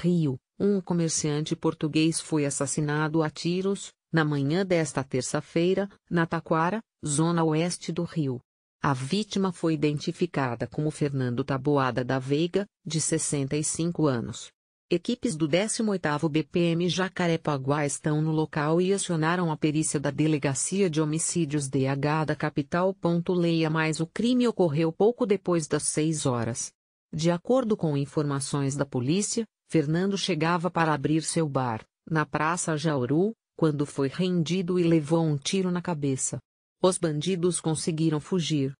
Rio, um comerciante português foi assassinado a tiros, na manhã desta terça-feira, na Taquara, zona oeste do Rio. A vítima foi identificada como Fernando Taboada da Veiga, de 65 anos. Equipes do 18º BPM Jacarepaguá estão no local e acionaram a perícia da Delegacia de Homicídios DH da capital. Leia mais o crime ocorreu pouco depois das 6 horas de acordo com informações da polícia, Fernando chegava para abrir seu bar, na Praça Jauru, quando foi rendido e levou um tiro na cabeça. Os bandidos conseguiram fugir,